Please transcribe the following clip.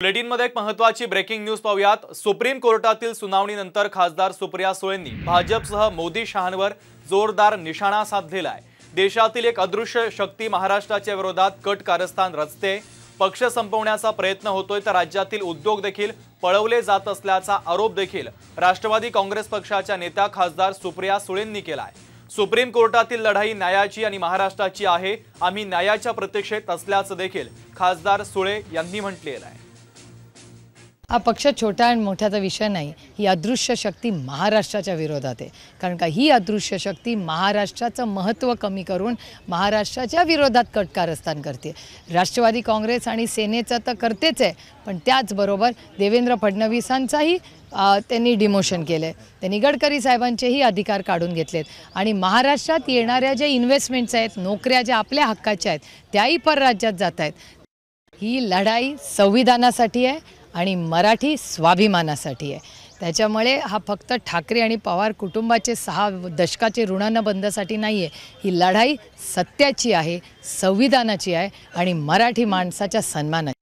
बुलेटिनमध्ये एक महत्वाची breaking news पाहूयात सुप्रीम कोर्टातील सुनावणीनंतर खासदार सुप्रिया सुळेंनी भाजपसह मोदी शहांवर जोरदार निशाणा साधलेला आहे देशातील एक अदृश्य शक्ती महाराष्ट्राच्या विरोधात कट कारस्थान रचते पक्ष संपवण्याचा प्रयत्न होतोय तर राज्यातील उद्योग देखील पळवले जात असल्याचा आरोप देखील राष्ट्रवादी काँग्रेस पक्षाच्या नेत्या खासदार सुप्रिया सुळेंनी केलाय सुप्रीम कोर्टातील लढाई न्यायाची आणि महाराष्ट्राची आहे आम्ही न्यायाच्या प्रतीक्षेत असल्याचं देखील खासदार सुळे यांनी म्हटलेलं आहे हा पक्ष छोटा आणि मोठ्याचा विषय नाही ही अदृश्य शक्ती महाराष्ट्राच्या विरोधात आहे कारण का ही अदृश्य शक्ती महाराष्ट्राचं महत्त्व कमी करून महाराष्ट्राच्या विरोधात कटकारस्थान करते राष्ट्रवादी काँग्रेस आणि सेनेचं तर करतेच आहे पण त्याचबरोबर देवेंद्र फडणवीसांचाही त्यांनी डिमोशन केलं आहे त्यांनी गडकरी साहेबांचेही अधिकार काढून घेतलेत आणि महाराष्ट्रात येणाऱ्या ज्या इन्व्हेस्टमेंट्स आहेत नोकऱ्या ज्या आपल्या हक्काच्या आहेत त्याही परराज्यात जात आहेत ही लढाई संविधानासाठी आहे आणि मराठी स्वाभिमानासाठी आहे त्याच्यामुळे हा फक्त ठाकरे आणि पवार कुटुंबाचे सहा दशकाचे ऋणानं बंदसाठी नाही आहे ही लढाई सत्याची आहे संविधानाची आहे आणि मराठी माणसाच्या सन्मानाची